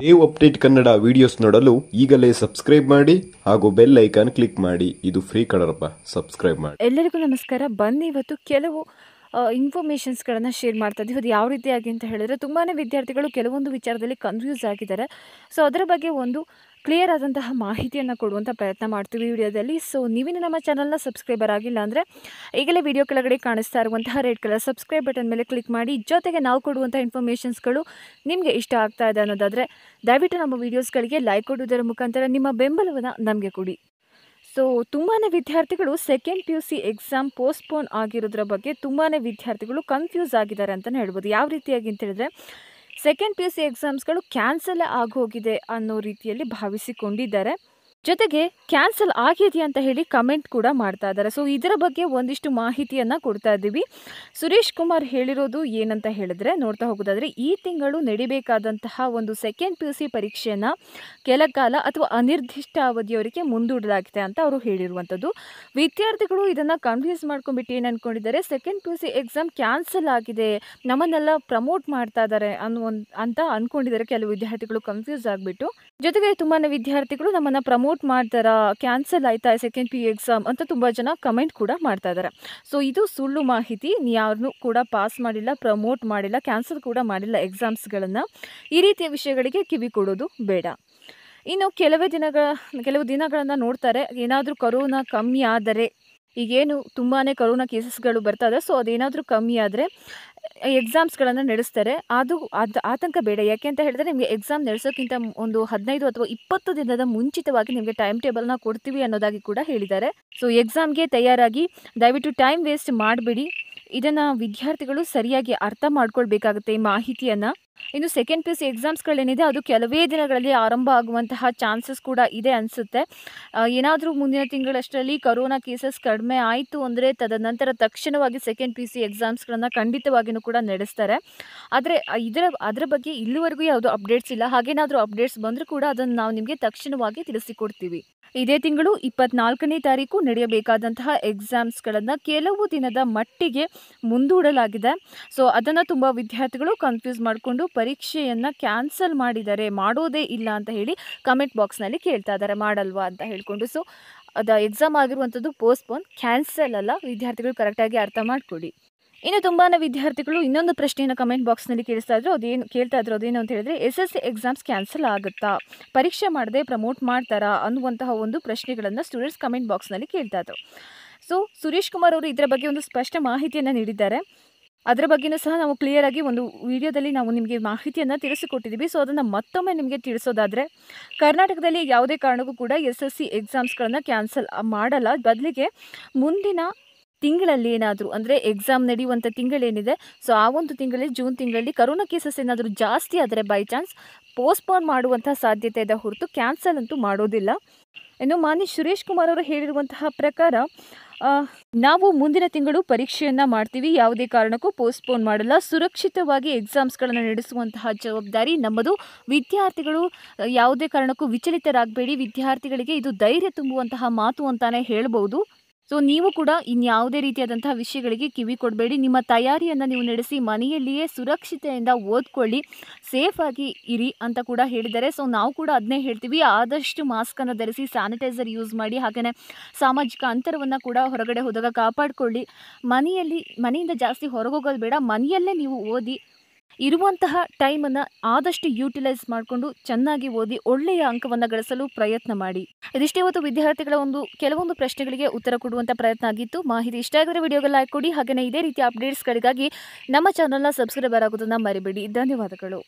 Dev update Kannada videos ನೋಡಲು ಈಗಲೇ subscribe ಮಾಡಿ ಹಾಗೂ ಬೆಲ್ ಐಕಾನ್ ಕ್ಲಿಕ್ ಮಾಡಿ ಇದು ಫ್ರೀ ಕಡರಪ್ಪ ಸಬ್ಸ್ಕ್ರೈಬ್ ಮಾಡಿ ಎಲ್ಲರಿಗೂ ನಮಸ್ಕಾರ ಬನ್ನಿ ಇವತ್ತು ಕೆಲವು ಇನ್ಫಾರ್ಮೇಷನ್ಸ್ಗಳನ್ನು ಶೇರ್ ಮಾಡ್ತಾ ಇದ್ದೀವಿ ಅದು ಯಾವ ರೀತಿಯಾಗಿ ಅಂತ ಹೇಳಿದರೆ ತುಂಬಾ ವಿದ್ಯಾರ್ಥಿಗಳು ಕೆಲವೊಂದು ವಿಚಾರದಲ್ಲಿ ಕನ್ಫ್ಯೂಸ್ ಆಗಿದ್ದಾರೆ ಸೊ ಅದರ ಬಗ್ಗೆ ಒಂದು ಕ್ಲಿಯರ್ ಆದಂತಹ ಮಾಹಿತಿಯನ್ನು ಕೊಡುವಂಥ ಪ್ರಯತ್ನ ಮಾಡ್ತೀವಿ ವಿಡಿಯೋದಲ್ಲಿ ಸೊ ನೀವಿನ ನಮ್ಮ ಚಾನಲ್ನ ಸಬ್ಸ್ಕ್ರೈಬರ್ ಆಗಿಲ್ಲ ಅಂದರೆ ಈಗಲೇ ವಿಡಿಯೋ ಕೆಳಗಡೆ ಕಾಣಿಸ್ತಾ ಇರುವಂತಹ ರೆಡ್ ಕಲರ್ ಸಬ್ಸ್ಕ್ರೈಬ್ ಬಟನ್ ಮೇಲೆ ಕ್ಲಿಕ್ ಮಾಡಿ ಜೊತೆಗೆ ನಾವು ಕೊಡುವಂಥ ಇನ್ಫಾರ್ಮೇಷನ್ಸ್ಗಳು ನಿಮಗೆ ಇಷ್ಟ ಆಗ್ತಾ ಇದೆ ಅನ್ನೋದಾದರೆ ದಯವಿಟ್ಟು ನಮ್ಮ ವೀಡಿಯೋಸ್ಗಳಿಗೆ ಲೈಕ್ ಕೊಡುವುದರ ಮುಖಾಂತರ ನಿಮ್ಮ ಬೆಂಬಲವನ್ನು ನಮಗೆ ಕೊಡಿ ಸೊ ತುಂಬಾ ವಿದ್ಯಾರ್ಥಿಗಳು second P U C exam postpone ಆಗಿರೋದ್ರ ಬಗ್ಗೆ ತುಂಬಾ ವಿದ್ಯಾರ್ಥಿಗಳು ಕನ್ಫ್ಯೂಸ್ ಆಗಿದ್ದಾರೆ ಅಂತಲೇ ಹೇಳ್ಬೋದು ಯಾವ ರೀತಿಯಾಗಿ ಅಂತ ಹೇಳಿದ್ರೆ ಸೆಕೆಂಡ್ ಪಿ ಯು ಸಿ ಎಕ್ಸಾಮ್ಸ್ಗಳು ಕ್ಯಾನ್ಸಲ್ ಆಗೋಗಿದೆ ಅನ್ನೋ ರೀತಿಯಲ್ಲಿ ಭಾವಿಸಿಕೊಂಡಿದ್ದಾರೆ ಜೊತೆಗೆ ಕ್ಯಾನ್ಸಲ್ ಆಗಿದೆಯಾ ಅಂತ ಹೇಳಿ ಕಮೆಂಟ್ ಕೂಡ ಮಾಡ್ತಾ ಇದ್ದಾರೆ ಸೊ ಇದರ ಬಗ್ಗೆ ಒಂದಿಷ್ಟು ಮಾಹಿತಿಯನ್ನು ಕೊಡ್ತಾ ಇದ್ದೀವಿ ಸುರೇಶ್ ಕುಮಾರ್ ಹೇಳಿರೋದು ಏನಂತ ಹೇಳಿದ್ರೆ ನೋಡ್ತಾ ಹೋಗೋದಾದ್ರೆ ಈ ತಿಂಗಳು ನಡಿಬೇಕಾದಂತಹ ಒಂದು ಸೆಕೆಂಡ್ ಪಿ ಯು ಸಿ ಪರೀಕ್ಷೆಯನ್ನು ಕೆಲಕಾಲ ಅಥವಾ ಅನಿರ್ದಿಷ್ಟ ಅವಧಿಯವರಿಗೆ ಮುಂದೂಡಲಾಗಿದೆ ಅಂತ ಅವರು ಹೇಳಿರುವಂಥದ್ದು ವಿದ್ಯಾರ್ಥಿಗಳು ಇದನ್ನು ಕನ್ಫ್ಯೂಸ್ ಮಾಡ್ಕೊಂಡ್ಬಿಟ್ಟು ಏನು ಅನ್ಕೊಂಡಿದ್ದಾರೆ second P U C exam cancel ಆಗಿದೆ ನಮ್ಮನ್ನೆಲ್ಲ ಪ್ರಮೋಟ್ ಮಾಡ್ತಾ ಇದ್ದಾರೆ ಅನ್ನೋ ಅಂತ ಅಂದ್ಕೊಂಡಿದ್ದಾರೆ ಕೆಲವು ವಿದ್ಯಾರ್ಥಿಗಳು ಕನ್ಫ್ಯೂಸ್ ಆಗಿಬಿಟ್ಟು ಜೊತೆಗೆ ತುಂಬಾ ವಿದ್ಯಾರ್ಥಿಗಳು ನಮ್ಮನ್ನು ಪ್ರಮೋಟ್ ಮಾಡ್ತಾರ ಮಾಡ್ತಾರಾ ಕ್ಯಾನ್ಸಲ್ ಆಯ್ತಾ ಸೆಕೆಂಡ್ ಪಿ ಎಕ್ಸಾಮ್ ಅಂತ ತುಂಬ ಜನ ಕಮೆಂಟ್ ಕೂಡ ಮಾಡ್ತಾ ಇದ್ದಾರೆ ಸೊ ಇದು ಸುಳ್ಳು ಮಾಹಿತಿ ಯಾರನ್ನೂ ಕೂಡ ಪಾಸ್ ಮಾಡಿಲ್ಲ ಪ್ರಮೋಟ್ ಮಾಡಿಲ್ಲ ಕ್ಯಾನ್ಸಲ್ ಕೂಡ ಮಾಡಿಲ್ಲ ಎಕ್ಸಾಮ್ಸ್ಗಳನ್ನು ಈ ರೀತಿಯ ವಿಷಯಗಳಿಗೆ ಕಿವಿ ಕೊಡೋದು ಬೇಡ ಇನ್ನು ಕೆಲವೇ ದಿನಗಳ ಕೆಲವು ದಿನಗಳನ್ನು ನೋಡ್ತಾರೆ ಏನಾದರೂ ಕರೋನಾ ಕಮ್ಮಿ ಆದರೆ ಈಗೇನು ತುಂಬಾ ಕರೋನಾ ಕೇಸಸ್ಗಳು ಬರ್ತಾ ಇದೆ ಸೊ ಅದೇನಾದರೂ ಕಮ್ಮಿ ಆದರೆ ಎಕ್ಸಾಮ್ಸ್ಗಳನ್ನು ನಡೆಸ್ತಾರೆ ಅದು ಅದು ಆತಂಕ ಬೇಡ ಯಾಕೆ ಅಂತ ಹೇಳಿದ್ರೆ ನಿಮಗೆ ಎಕ್ಸಾಮ್ ನಡೆಸೋಕ್ಕಿಂತ ಒಂದು ಹದಿನೈದು ಅಥವಾ ಇಪ್ಪತ್ತು ದಿನದ ಮುಂಚಿತವಾಗಿ ನಿಮಗೆ ಟೈಮ್ ಟೇಬಲ್ನ ಕೊಡ್ತೀವಿ ಅನ್ನೋದಾಗಿ ಕೂಡ ಹೇಳಿದ್ದಾರೆ ಸೊ ಎಕ್ಸಾಮ್ಗೆ ತಯಾರಾಗಿ ದಯವಿಟ್ಟು ಟೈಮ್ ವೇಸ್ಟ್ ಮಾಡಬೇಡಿ ಇದನ್ನು ವಿದ್ಯಾರ್ಥಿಗಳು ಸರಿಯಾಗಿ ಅರ್ಥ ಮಾಡ್ಕೊಳ್ಬೇಕಾಗುತ್ತೆ ಈ ಮಾಹಿತಿಯನ್ನು ಇನ್ನು ಸೆಕೆಂಡ್ ಪಿ ಯು ಸಿ ಎಕ್ಸಾಮ್ಸ್ಗಳೇನಿದೆ ಅದು ಕೆಲವೇ ದಿನಗಳಲ್ಲಿ ಆರಂಭ ಆಗುವಂತಹ ಚಾನ್ಸಸ್ ಕೂಡ ಇದೆ ಅನಿಸುತ್ತೆ ಏನಾದರೂ ಮುಂದಿನ ತಿಂಗಳಷ್ಟರಲ್ಲಿ ಕರೋನಾ ಕೇಸಸ್ ಕಡಿಮೆ ಆಯಿತು ಅಂದರೆ ತದನಂತರ ತಕ್ಷಣವಾಗಿ ಸೆಕೆಂಡ್ ಪಿ ಯು ಸಿ ಎಕ್ಸಾಮ್ಸ್ಗಳನ್ನು ಖಂಡಿತವಾಗಿಯೂ ಕೂಡ ನಡೆಸ್ತಾರೆ ಆದರೆ ಇದರ ಅದರ ಬಗ್ಗೆ ಇಲ್ಲಿವರೆಗೂ ಯಾವುದು ಅಪ್ಡೇಟ್ಸ್ ಇಲ್ಲ ಹಾಗೇನಾದರೂ ಅಪ್ಡೇಟ್ಸ್ ಬಂದರೂ ಕೂಡ ಅದನ್ನು ನಾವು ನಿಮಗೆ ತಕ್ಷಣವಾಗಿ ತಿಳಿಸಿಕೊಡ್ತೀವಿ ಇದೇ ತಿಂಗಳು ಇಪ್ಪತ್ನಾಲ್ಕನೇ ತಾರೀಕು ನಡೆಯಬೇಕಾದಂತಹ ಎಕ್ಸಾಮ್ಸ್ಗಳನ್ನು ಕೆಲವು ದಿನದ ಮಟ್ಟಿಗೆ ಮುಂದೂಡಲಾಗಿದೆ ಸೊ ಅದನ್ನು ತುಂಬ ವಿದ್ಯಾರ್ಥಿಗಳು ಕನ್ಫ್ಯೂಸ್ ಮಾಡಿಕೊಂಡು ಪರೀಕ್ಷೆಯನ್ನು ಕ್ಯಾನ್ಸಲ್ ಮಾಡಿದರೆ ಮಾಡೋದೇ ಇಲ್ಲ ಅಂತ ಹೇಳಿ ಕಮೆಂಟ್ ಬಾಕ್ಸ್ನಲ್ಲಿ ಕೇಳ್ತಾ ಇದ್ದಾರೆ ಮಾಡಲ್ವಾ ಅಂತ ಹೇಳ್ಕೊಂಡು ಸೊ ಅದು ಎಕ್ಸಾಮ್ ಆಗಿರುವಂಥದ್ದು ಪೋಸ್ಟ್ಪೋನ್ ಕ್ಯಾನ್ಸಲ್ ಅಲ್ಲ ವಿದ್ಯಾರ್ಥಿಗಳು ಕರೆಕ್ಟಾಗಿ ಅರ್ಥ ಮಾಡಿಕೊಡಿ ಇನ್ನು ತುಂಬಾ ವಿದ್ಯಾರ್ಥಿಗಳು ಇನ್ನೊಂದು ಪ್ರಶ್ನೆಯನ್ನು ಕಮೆಂಟ್ ಬಾಕ್ಸ್ನಲ್ಲಿ ಕೇಳಿಸ್ತಾ ಇದ್ರು ಅದೇನು ಕೇಳ್ತಾ ಇದ್ರು ಅದೇನು ಅಂತ ಹೇಳಿದ್ರೆ S S C exams cancel ಆಗುತ್ತಾ ಪರೀಕ್ಷೆ ಮಾಡದೆ ಪ್ರಮೋಟ್ ಮಾಡ್ತಾರಾ ಅನ್ನುವಂತಹ ಒಂದು ಪ್ರಶ್ನೆಗಳನ್ನು ಸ್ಟೂಡೆಂಟ್ಸ್ ಕಮೆಂಟ್ ಬಾಕ್ಸ್ನಲ್ಲಿ ಕೇಳ್ತಾ ಇದ್ರು ಸೊ ಸುರೇಶ್ ಕುಮಾರ್ ಅವರು ಇದರ ಬಗ್ಗೆ ಒಂದು ಸ್ಪಷ್ಟ ಮಾಹಿತಿಯನ್ನು ನೀಡಿದ್ದಾರೆ ಅದರ ಬಗ್ಗೆಯೂ ಸಹ ನಾವು ಕ್ಲಿಯರಾಗಿ ಒಂದು ವಿಡಿಯೋದಲ್ಲಿ ನಾವು ನಿಮಗೆ ಮಾಹಿತಿಯನ್ನು ತಿಳಿಸಿಕೊಟ್ಟಿದ್ದೀವಿ ಸೊ ಅದನ್ನು ಮತ್ತೊಮ್ಮೆ ನಿಮಗೆ ತಿಳಿಸೋದಾದರೆ ಕರ್ನಾಟಕದಲ್ಲಿ ಯಾವುದೇ ಕಾರಣಕ್ಕೂ ಕೂಡ ಎಸ್ ಎಸ್ ಸಿ ಎಕ್ಸಾಮ್ಸ್ಗಳನ್ನು ಕ್ಯಾನ್ಸಲ್ ಮಾಡಲ್ಲ ಬದಲಿಗೆ ಮುಂದಿನ ತಿಂಗಳಲ್ಲಿ ಏನಾದರೂ ಅಂದರೆ ಎಕ್ಸಾಮ್ ನಡೆಯುವಂಥ ತಿಂಗಳೇನಿದೆ ಸೊ ಆ ಒಂದು ತಿಂಗಳಲ್ಲಿ ಜೂನ್ ತಿಂಗಳಲ್ಲಿ ಕರೋನಾ ಕೇಸಸ್ ಏನಾದರೂ ಜಾಸ್ತಿ ಆದರೆ ಬೈ ಚಾನ್ಸ್ ಪೋಸ್ಟ್ಪೋನ್ ಮಾಡುವಂಥ ಸಾಧ್ಯತೆ ಇದೆ ಹೊರತು ಕ್ಯಾನ್ಸಲ್ ಅಂತೂ ಮಾಡೋದಿಲ್ಲ ಇನ್ನು ಮಾನ್ಯ ಸುರೇಶ್ ಕುಮಾರ್ ಅವರು ಹೇಳಿರುವಂತಹ ಪ್ರಕಾರ ನಾವು ಮುಂದಿನ ತಿಂಗಳು ಪರೀಕ್ಷೆಯನ್ನ ಮಾಡ್ತೀವಿ ಯಾವುದೇ ಕಾರಣಕ್ಕೂ ಪೋಸ್ಟ್ಪೋನ್ ಮಾಡಲ್ಲ ಸುರಕ್ಷಿತವಾಗಿ ಎಕ್ಸಾಮ್ಸ್ಗಳನ್ನು ನಡೆಸುವಂತಹ ಜವಾಬ್ದಾರಿ ನಮ್ಮದು ವಿದ್ಯಾರ್ಥಿಗಳು ಯಾವುದೇ ಕಾರಣಕ್ಕೂ ವಿಚಲಿತರಾಗಬೇಡಿ ವಿದ್ಯಾರ್ಥಿಗಳಿಗೆ ಇದು ಧೈರ್ಯ ತುಂಬುವಂತಹ ಮಾತು ಅಂತಾನೆ ಹೇಳಬಹುದು ಸೊ ನೀವು ಕೂಡ ಇನ್ಯಾವುದೇ ರೀತಿಯಾದಂತಹ ವಿಷಯಗಳಿಗೆ ಕಿವಿ ಕೊಡಬೇಡಿ ನಿಮ್ಮ ತಯಾರಿಯನ್ನು ನೀವು ನಡೆಸಿ ಮನೆಯಲ್ಲಿಯೇ ಸುರಕ್ಷತೆಯಿಂದ ಓದ್ಕೊಳ್ಳಿ ಸೇಫಾಗಿ ಇರಿ ಅಂತ ಕೂಡ ಹೇಳಿದ್ದಾರೆ ಸೊ ನಾವು ಕೂಡ ಅದನ್ನೇ ಹೇಳ್ತೀವಿ ಆದಷ್ಟು ಮಾಸ್ಕನ್ನು ಧರಿಸಿ ಸ್ಯಾನಿಟೈಸರ್ ಯೂಸ್ ಮಾಡಿ ಹಾಗೆಯೇ ಸಾಮಾಜಿಕ ಅಂತರವನ್ನು ಕೂಡ ಹೊರಗಡೆ ಹೋದಾಗ ಕಾಪಾಡಿಕೊಳ್ಳಿ ಮನೆಯಲ್ಲಿ ಮನೆಯಿಂದ ಜಾಸ್ತಿ ಹೊರಗೋಗೋದು ಬೇಡ ಮನೆಯಲ್ಲೇ ನೀವು ಓದಿ ಇರುವಂತಹ ಟೈಮನ್ನು ಆದಷ್ಟು ಯೂಟಿಲೈಸ್ ಮಾಡಿಕೊಂಡು ಚೆನ್ನಾಗಿ ಓದಿ ಒಳ್ಳೆಯ ಅಂಕವನ್ನು ಗಳಿಸಲು ಪ್ರಯತ್ನ ಮಾಡಿ ಇದಿಷ್ಟೇ ಇವತ್ತು ವಿದ್ಯಾರ್ಥಿಗಳ ಒಂದು ಕೆಲವೊಂದು ಪ್ರಶ್ನೆಗಳಿಗೆ ಉತ್ತರ ಕೊಡುವಂಥ ಪ್ರಯತ್ನ ಆಗಿತ್ತು ಮಾಹಿತಿ ಇಷ್ಟ ಆಗಿದ್ರೆ ವಿಡಿಯೋಗೆ ಲೈಕ್ ಕೊಡಿ ಹಾಗೆಯೇ ಇದೇ ರೀತಿಯ ಅಪ್ಡೇಟ್ಸ್ಗಳಿಗಾಗಿ ನಮ್ಮ ಚಾನಲ್ನ ಸಬ್ಸ್ಕ್ರೈಬರ್ ಆಗೋದನ್ನು ಮರಿಬೇಡಿ ಧನ್ಯವಾದಗಳು